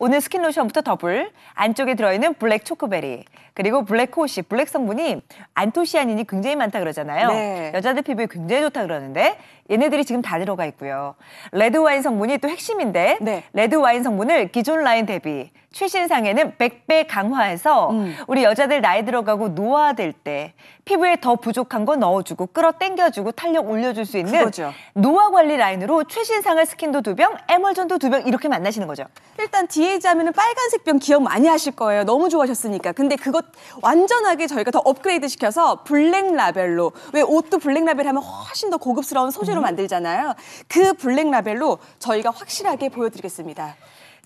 오늘 스킨 로션부터 더블, 안쪽에 들어있는 블랙 초코베리, 그리고 블랙 코시, 블랙 성분이 안토시아닌이 굉장히 많다 그러잖아요. 네. 여자들 피부에 굉장히 좋다 그러는데 얘네들이 지금 다 들어가 있고요. 레드 와인 성분이 또 핵심인데 네. 레드 와인 성분을 기존 라인 대비 최신상에는 100배 강화해서 음. 우리 여자들 나이 들어가고 노화될 때 피부에 더 부족한 거 넣어주고 끌어당겨주고 탄력 올려줄 수 있는 그거죠. 노화 관리 라인으로 최신상을 스킨도 두 병, 에멀전도 두 병 이렇게 만나시는 거죠. 일단 DH 하면은 빨간색 병 기억 많이 하실 거예요. 너무 좋아하셨으니까. 근데 그것 완전하게 저희가 더 업그레이드 시켜서 블랙 라벨로 왜 옷도 블랙 라벨 하면 훨씬 더 고급스러운 소재로 음. 만들잖아요. 그 블랙 라벨로 저희가 확실하게 보여드리겠습니다.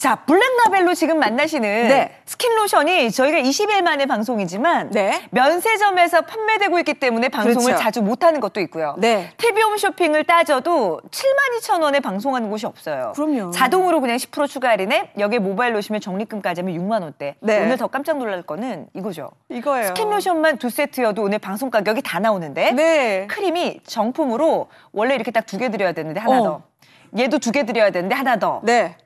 자, 블랙라벨로 지금 만나시는 네. 스킨 로션이 저희가 20일 만에 방송이지만 네. 면세점에서 판매되고 있기 때문에 방송을 그렇죠. 자주 못하는 것도 있고요. 네. TV홈 쇼핑을 따져도 7만 2천 원에 방송하는 곳이 없어요. 그럼요. 자동으로 그냥 10% 추가 할인에 여기에 모바일 로 오시면 적립금까지 하면 6만 원대. 네. 오늘 더 깜짝 놀랄 거는 이거죠. 이거예요. 스킨 로션만 두 세트여도 오늘 방송 가격이 다 나오는데 네. 크림이 정품으로 원래 이렇게 딱 두 개 드려야 되는데 하나 어. 더. 얘도 두 개 드려야 되는데 하나 더. 네.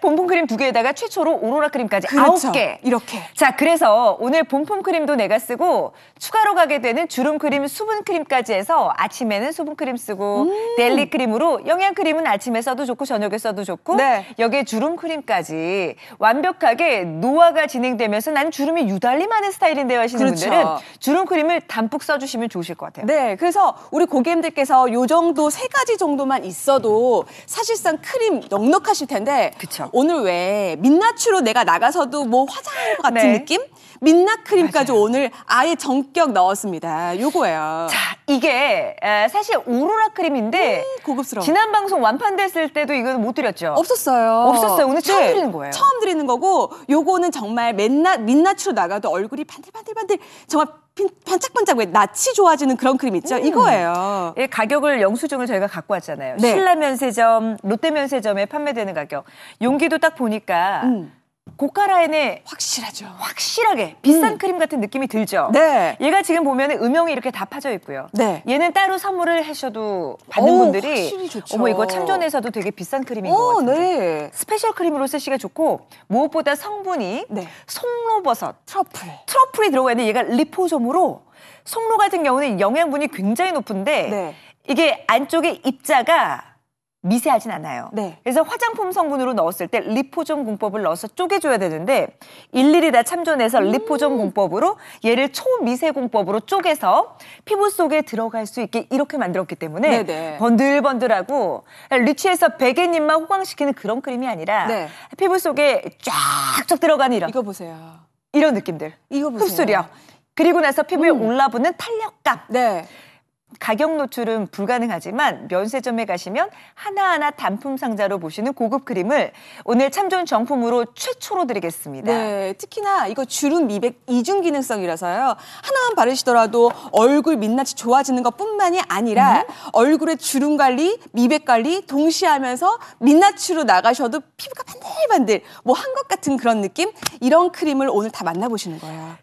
봄폼 크림 두 개에다가 최초로 오로라 크림까지 그렇죠. 아홉 그렇죠. 개 이렇게. 자, 그래서 오늘 봄폼 크림도 내가 쓰고 추가로 가게 되는 주름 크림, 수분 크림까지 해서 아침에는 수분 크림 쓰고 음. 데일리 크림으로 영양 크림은 아침에 써도 좋고 저녁에 써도 좋고 네. 여기에 주름 크림까지 완벽하게 노화가 진행되면서 나는 주름이 유달리 많은 스타일인데요 하시는 그렇죠. 분들은 주름 크림을 담뿍 써주시면 좋으실 것 같아요. 네, 그래서 우리 고객님들께서 요 정도 세 가지 정도만 있어도 사실상 크림 넉넉하실 텐데 그쵸. 그렇죠. 오늘 왜 민낯으로 내가 나가서도 뭐 화장 같은 네. 느낌? 민낯 크림까지 오늘 아예 전격 넣었습니다. 요거예요. 자, 이게 사실 오로라 크림인데 음, 고급스러워. 지난 방송 완판됐을 때도 이건 못 드렸죠. 없었어요. 없었어요. 오늘 처음 네. 드리는 거예요. 처음 드리는 거고 요거는 정말 맨날 민낯으로 나가도 얼굴이 반들반들반들 정말 반짝반짝 왜 낯이 좋아지는 그런 크림 있죠? 음. 이거예요. 예, 가격을 영수증을 저희가 갖고 왔잖아요. 네. 신라 면세점, 롯데 면세점에 판매되는 가격. 용기도 딱 보니까 음. 고가 라인에 확실하죠. 확실하게 비싼 음. 크림 같은 느낌이 들죠. 네. 얘가 지금 보면 음영이 이렇게 다 파져 있고요. 네. 얘는 따로 선물을 하셔도 받는 오, 분들이 어머 이거 참전에서도 되게 비싼 크림인 오, 것 어, 같아요. 네. 스페셜 크림으로 쓰시기 좋고 무엇보다 성분이 네. 송로버섯, 트러플, 트러플이 들어가 있는 얘가 리포솜으로 송로 같은 경우는 영양분이 굉장히 높은데 네. 이게 안쪽에 입자가 미세하진 않아요. 네. 그래서 화장품 성분으로 넣었을 때 리포좀 공법을 넣어서 쪼개줘야 되는데 일일이 다참조해서 음. 리포좀 공법으로 얘를 초미세 공법으로 쪼개서 피부 속에 들어갈 수 있게 이렇게 만들었기 때문에 네네. 네. 번들번들하고 리치에서 베개님만 호강시키는 그런 크림이 아니라 네. 피부 속에 쫙쫙 들어가는 이런 이거 보세요. 이런 느낌들. 이거 보세요. 흡수력. 그리고 나서 피부에 음. 올라붙는 탄력감. 네. 가격 노출은 불가능하지만 면세점에 가시면 하나하나 단품 상자로 보시는 고급 크림을 오늘 참 좋은 정품으로 최초로 드리겠습니다. 네, 특히나 이거 주름 미백 이중 기능성이라서요. 하나만 바르시더라도 얼굴 민낯이 좋아지는 것뿐만이 아니라 음. 얼굴의 주름 관리, 미백 관리 동시에 하면서 민낯으로 나가셔도 피부가 반들반들 뭐 한 것 같은 그런 느낌 이런 크림을 오늘 다 만나보시는 거예요.